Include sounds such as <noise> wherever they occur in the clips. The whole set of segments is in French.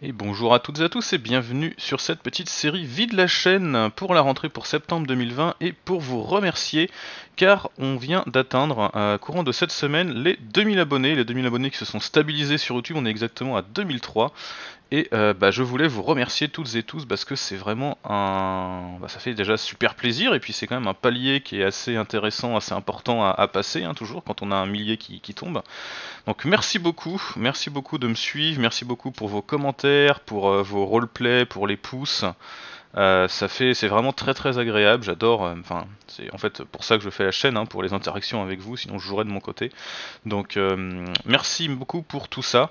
Et bonjour à toutes et à tous et bienvenue sur cette petite série vide la chaîne pour la rentrée pour septembre 2020 et pour vous remercier car on vient d'atteindre à euh, courant de cette semaine les 2000 abonnés, les 2000 abonnés qui se sont stabilisés sur YouTube, on est exactement à 2003 et euh, bah, je voulais vous remercier toutes et tous parce que c'est vraiment un. Bah, ça fait déjà super plaisir et puis c'est quand même un palier qui est assez intéressant, assez important à, passer, hein, toujours quand on a un millier qui, tombe. Donc merci beaucoup, merci beaucoup de me suivre, merci beaucoup pour vos commentaires, pour euh, vos roleplays, pour les pouces. Euh, ça fait, c'est vraiment très très agréable. J'adore. Enfin, c'est en fait pour ça que je fais la chaîne, hein, pour les interactions avec vous. Sinon, je jouerais de mon côté. Donc, merci beaucoup pour tout ça.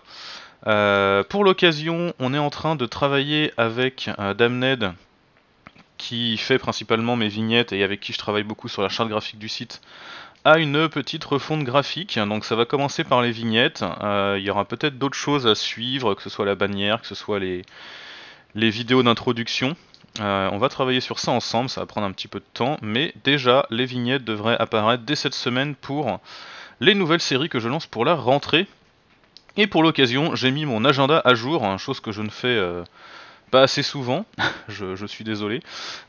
Euh, pour l'occasion, on est en train de travailler avec euh, Damned, qui fait principalement mes vignettes et avec qui je travaille beaucoup sur la charte graphique du site, à une petite refonte graphique. Donc ça va commencer par les vignettes. Euh, il y aura peut-être d'autres choses à suivre, que ce soit la bannière, que ce soit les, vidéos d'introduction. on va travailler sur ça ensemble, ça va prendre un petit peu de temps, mais déjà les vignettes devraient apparaître dès cette semaine pour les nouvelles séries que je lance pour la rentrée. Et pour l'occasion, j'ai mis mon agenda à jour, hein, chose que je ne fais euh, pas assez souvent, <laughs> je, suis désolé,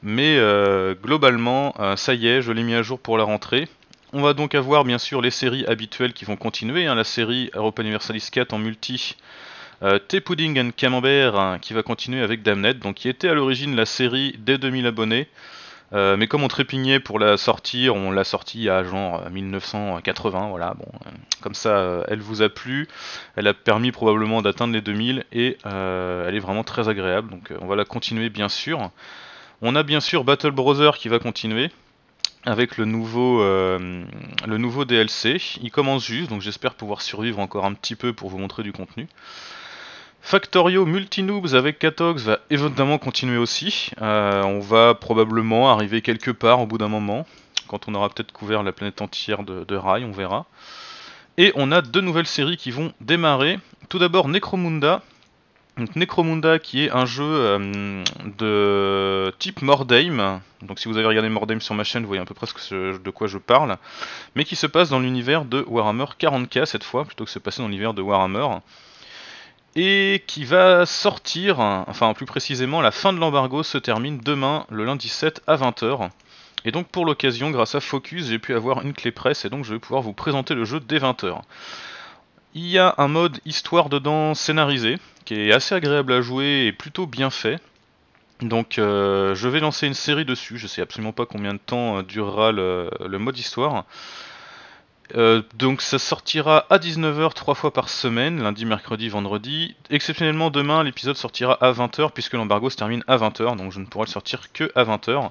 mais euh, globalement, euh, ça y est, je l'ai mis à jour pour la rentrée. On va donc avoir bien sûr les séries habituelles qui vont continuer, hein. la série Europa Universalis 4 en multi, T Pudding and Camembert hein, qui va continuer avec Damnet, donc qui était à l'origine la série des 2000 abonnés, euh, mais comme on trépignait pour la sortir, on l'a sortie à genre 1980, euh, voilà, bon, euh, comme ça, elle vous a plu, elle a permis probablement d'atteindre les 2000, et elle est vraiment très agréable, donc on va la continuer bien sûr. On a bien sûr Battle Brother qui va continuer, avec le nouveau, le nouveau DLC, il commence juste, donc j'espère pouvoir survivre encore un petit peu pour vous montrer du contenu. Factorio Multinoobs avec Katox va évidemment continuer aussi. Euh, on va probablement arriver quelque part au bout d'un moment, quand on aura peut-être couvert la planète entière de, rails, on verra. Et on a deux nouvelles séries qui vont démarrer. Tout d'abord Necromunda. Donc, Necromunda qui est un jeu euh, de type Mordheim. Donc si vous avez regardé Mordheim sur ma chaîne, vous voyez à peu près de quoi je parle. Mais qui se passe dans l'univers de Warhammer 40k cette fois, plutôt que se passer dans l'univers de Warhammer et qui va sortir, enfin plus précisément la fin de l'embargo se termine demain le lundi 7 à 20h. Et donc pour l'occasion, grâce à Focus, j'ai pu avoir une clé presse et donc je vais pouvoir vous présenter le jeu dès 20h. Il y a un mode histoire dedans scénarisé, qui est assez agréable à jouer et plutôt bien fait. Donc euh, je vais lancer une série dessus, je sais absolument pas combien de temps euh, durera le mode histoire. Euh, donc ça sortira à 19h trois fois par semaine, lundi, mercredi, vendredi. Exceptionnellement demain l'épisode sortira à 20h puisque l'embargo se termine à 20h, donc je ne pourrai le sortir que à 20h.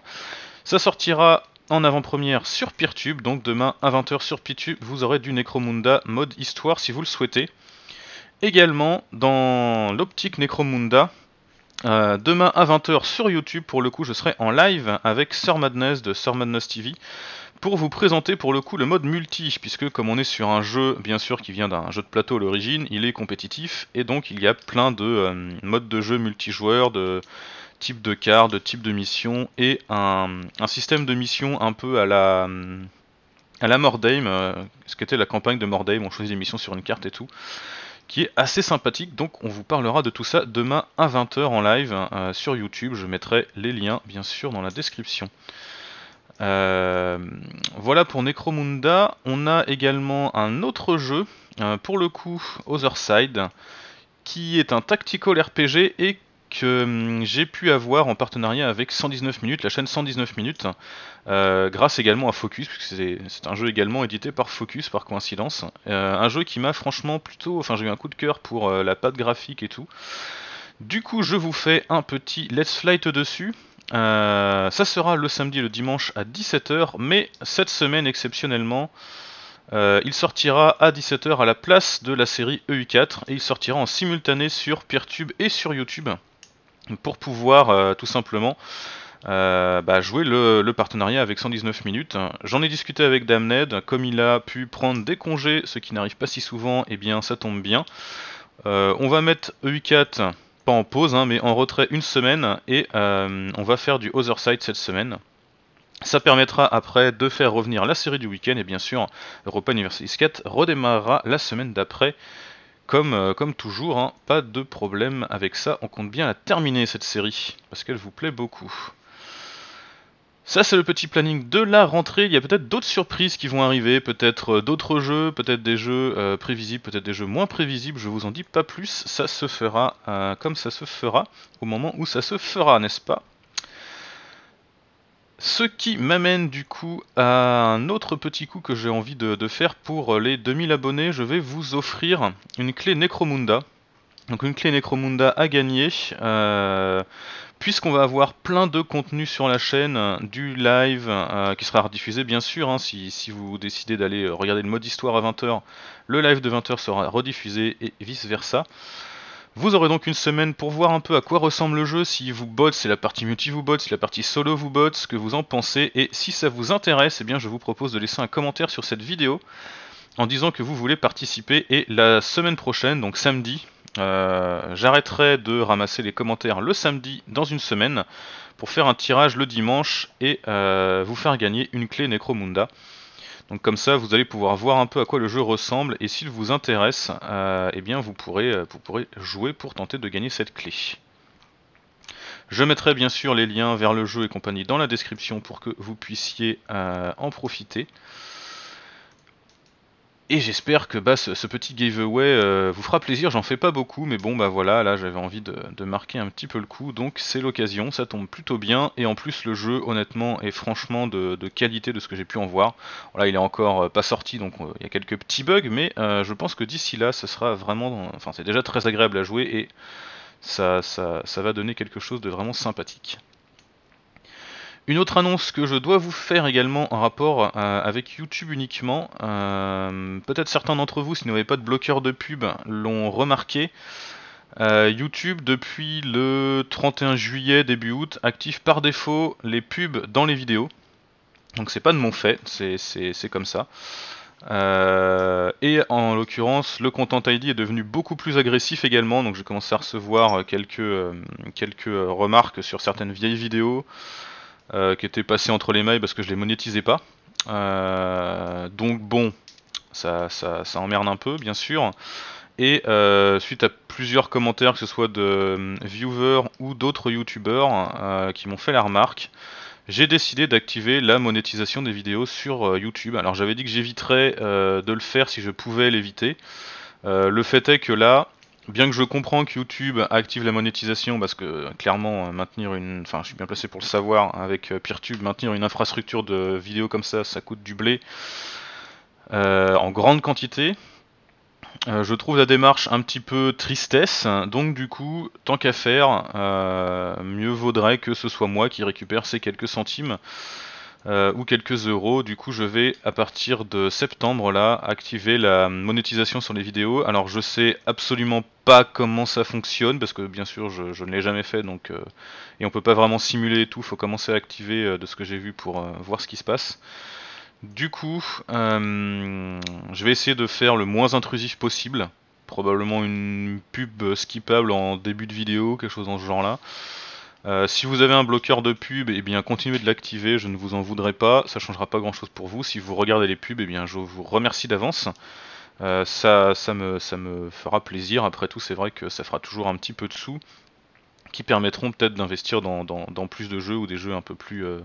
Ça sortira en avant-première sur Peertube, donc demain à 20h sur Peertube, vous aurez du Necromunda mode histoire si vous le souhaitez. Également dans l'optique Necromunda, euh, demain à 20h sur YouTube, pour le coup, je serai en live avec Sir Madness de Sir Madness TV pour vous présenter pour le coup le mode multi, puisque comme on est sur un jeu, bien sûr, qui vient d'un jeu de plateau à l'origine, il est compétitif, et donc il y a plein de euh, modes de jeu multijoueurs, de type de cartes, de type de mission, et un, système de mission un peu à la... À la Mordheim, euh, ce qu'était la campagne de Mordheim, on choisit des missions sur une carte et tout qui est assez sympathique. Donc on vous parlera de tout ça demain à 20h en live hein, euh, sur YouTube. Je mettrai les liens bien sûr dans la description. Euh, voilà pour Necromunda. On a également un autre jeu, euh, pour le coup Other Side, qui est un tactical RPG et que hum, j'ai pu avoir en partenariat avec 119 minutes, la chaîne 119 minutes, euh, grâce également à Focus, puisque c'est un jeu également édité par Focus par coïncidence. Euh, un jeu qui m'a franchement plutôt, enfin j'ai eu un coup de cœur pour euh, la pâte graphique et tout. Du coup, je vous fais un petit let's flight dessus. ça sera le samedi et le dimanche à 17h, mais cette semaine exceptionnellement, il sortira à 17h à la place de la série EU4 et il sortira en simultané sur Peertube et sur YouTube pour pouvoir euh, tout simplement euh, bah, jouer le, partenariat avec 119 minutes. J'en ai discuté avec Damned, comme il a pu prendre des congés, ce qui n'arrive pas si souvent, et eh bien ça tombe bien. Euh, on va mettre EU4, pas en pause, hein, mais en retrait une semaine, et on va faire du Other Side cette semaine. Ça permettra après de faire revenir la série du week-end, et bien sûr, Europa Universalis 4 redémarrera la semaine d'après, euh, comme, toujours, hein, pas de problème avec ça, on compte bien la terminer cette série, parce qu'elle vous plaît beaucoup. Ça c'est le petit planning de la rentrée, il y a peut-être d'autres surprises qui vont arriver, peut-être euh, d'autres jeux, peut-être des jeux euh, prévisibles, peut-être des jeux moins prévisibles, je vous en dis pas plus, ça se fera comme ça se fera au moment où ça se fera, n'est-ce pas ce qui m'amène du coup à un autre petit coup que j'ai envie de, faire pour euh, les 2000 abonnés. Je vais vous offrir une clé Necromunda. Donc une clé Necromunda à gagner. Euh, puisqu'on va avoir plein de contenu sur la chaîne, du live euh, qui sera rediffusé bien sûr, hein, si, si, vous décidez d'aller regarder le mode histoire à 20h, le live de 20h sera rediffusé et vice versa. Vous aurez donc une semaine pour voir un peu à quoi ressemble le jeu, si vous bottez c'est la partie multi vous bots, si la partie solo vous botte ce que vous en pensez, et si ça vous intéresse, eh bien je vous propose de laisser un commentaire sur cette vidéo en disant que vous voulez participer, et la semaine prochaine, donc samedi, euh, j'arrêterai de ramasser les commentaires le samedi dans une semaine pour faire un tirage le dimanche et euh, vous faire gagner une clé Necromunda. Donc comme ça, vous allez pouvoir voir un peu à quoi le jeu ressemble et s'il vous intéresse, euh, eh bien vous pourrez, euh, vous jouer pour tenter de gagner cette clé. Je mettrai bien sûr les liens vers le jeu et compagnie dans la description pour que vous puissiez euh, en profiter. Et j'espère que bah, ce, petit giveaway euh, vous fera plaisir. J'en fais pas beaucoup, mais bon, bah voilà, là j'avais envie de, marquer un petit peu le coup. Donc c'est l'occasion, ça tombe plutôt bien. Et en plus, le jeu, honnêtement, est franchement de, qualité de ce que j'ai pu en voir. Voilà, il est encore euh, pas sorti, donc euh, il y a quelques petits bugs, mais je pense que d'ici là, ce sera vraiment. Enfin, c'est déjà très agréable à jouer et ça, ça va donner quelque chose de vraiment sympathique. Une autre annonce que je dois vous faire également en rapport euh, avec YouTube uniquement, euh, peut-être certains d'entre vous, si vous n'avez pas de bloqueur de pub, l'ont remarqué. Euh, YouTube, depuis le 31 juillet, début août, active par défaut les pubs dans les vidéos. Donc c'est pas de mon fait, c'est comme ça. et en l'occurrence, le Content ID est devenu beaucoup plus agressif également, donc je commence à recevoir quelques, quelques remarques sur certaines vieilles vidéos, euh, qui était passé entre les mailles parce que je les monétisais pas. Euh, donc bon, ça, ça, emmerde un peu, bien sûr. Et euh, suite à plusieurs commentaires, que ce soit de mm, viewers ou d'autres youtubeurs qui m'ont fait la remarque, j'ai décidé d'activer la monétisation des vidéos sur YouTube. Alors j'avais dit que j'éviterais de le faire si je pouvais l'éviter. le fait est que là, bien que je comprends que YouTube active la monétisation, parce que euh, clairement, euh, maintenir une. Enfin, je suis bien placé pour le savoir, avec euh, PeerTube, maintenir une infrastructure de vidéos comme ça, ça coûte du blé en grande quantité. je trouve la démarche un petit peu tristesse, donc du coup, tant qu'à faire, mieux vaudrait que ce soit moi qui récupère ces quelques centimes. Euh, ou quelques euros. Du coup, je vais à partir de septembre là activer la monétisation sur les vidéos. Alors, je sais absolument pas comment ça fonctionne parce que bien sûr, je, ne l'ai jamais fait donc euh, et on peut pas vraiment simuler et tout. Faut commencer à activer euh, de ce que j'ai vu pour voir ce qui se passe. Du coup, je vais essayer de faire le moins intrusif possible. Probablement une pub skippable en début de vidéo, quelque chose dans ce genre là. Euh, si vous avez un bloqueur de pub, eh bien continuez de l'activer, je ne vous en voudrais pas, ça changera pas grand chose pour vous. Si vous regardez les pubs, eh bien je vous remercie d'avance. Euh, ça, ça, me, ça me fera plaisir, après tout c'est vrai que ça fera toujours un petit peu de sous qui permettront peut-être d'investir dans, plus de jeux ou des jeux un peu plus euh,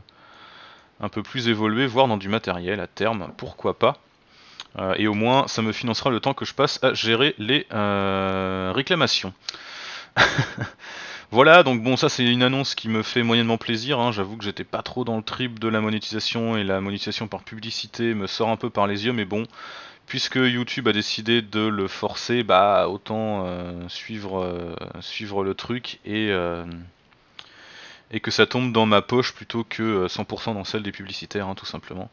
un peu plus évolués, voire dans du matériel à terme, pourquoi pas. et au moins ça me financera le temps que je passe à gérer les réclamations. <laughs> Voilà, donc bon, ça c'est une annonce qui me fait moyennement plaisir. Hein. J'avoue que j'étais pas trop dans le trip de la monétisation et la monétisation par publicité me sort un peu par les yeux, mais bon, puisque YouTube a décidé de le forcer, bah autant euh, suivre, euh, suivre le truc et, euh, et que ça tombe dans ma poche plutôt que 100% dans celle des publicitaires, hein, tout simplement.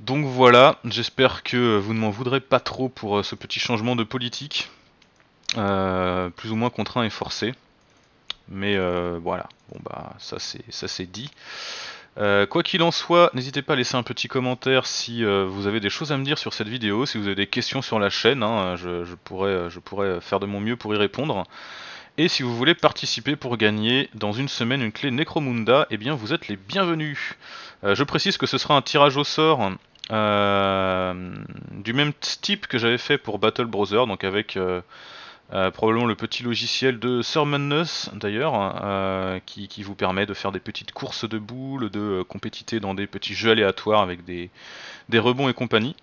Donc voilà, j'espère que vous ne m'en voudrez pas trop pour ce petit changement de politique, plus ou moins contraint et forcé. Mais euh, voilà, bon bah ça c'est ça c'est dit. Euh, quoi qu'il en soit, n'hésitez pas à laisser un petit commentaire si euh, vous avez des choses à me dire sur cette vidéo, si vous avez des questions sur la chaîne, hein. je, pourrais, je, pourrais, faire de mon mieux pour y répondre. Et si vous voulez participer pour gagner dans une semaine une clé Necromunda, eh bien vous êtes les bienvenus. je précise que ce sera un tirage au sort du même type que j'avais fait pour Battle Brother, donc avec euh, probablement le petit logiciel de Sermonness d'ailleurs, euh, qui, vous permet de faire des petites courses de boules, de euh, compétiter dans des petits jeux aléatoires avec des, rebonds et compagnie.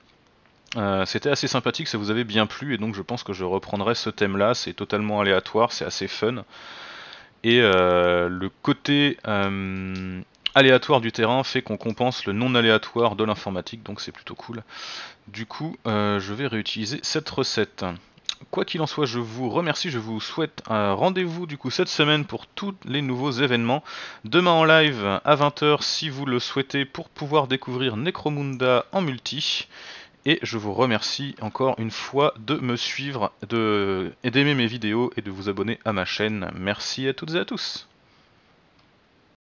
C'était assez sympathique, ça vous avait bien plu, et donc je pense que je reprendrai ce thème-là, c'est totalement aléatoire, c'est assez fun. Et le côté aléatoire du terrain fait qu'on compense le non aléatoire de l'informatique, donc c'est plutôt cool. Du coup, je vais réutiliser cette recette quoi qu'il en soit, je vous remercie, je vous souhaite un rendez-vous du coup cette semaine pour tous les nouveaux événements. Demain en live à 20h si vous le souhaitez pour pouvoir découvrir Necromunda en multi. Et je vous remercie encore une fois de me suivre de, et d'aimer mes vidéos et de vous abonner à ma chaîne. Merci à toutes et à tous.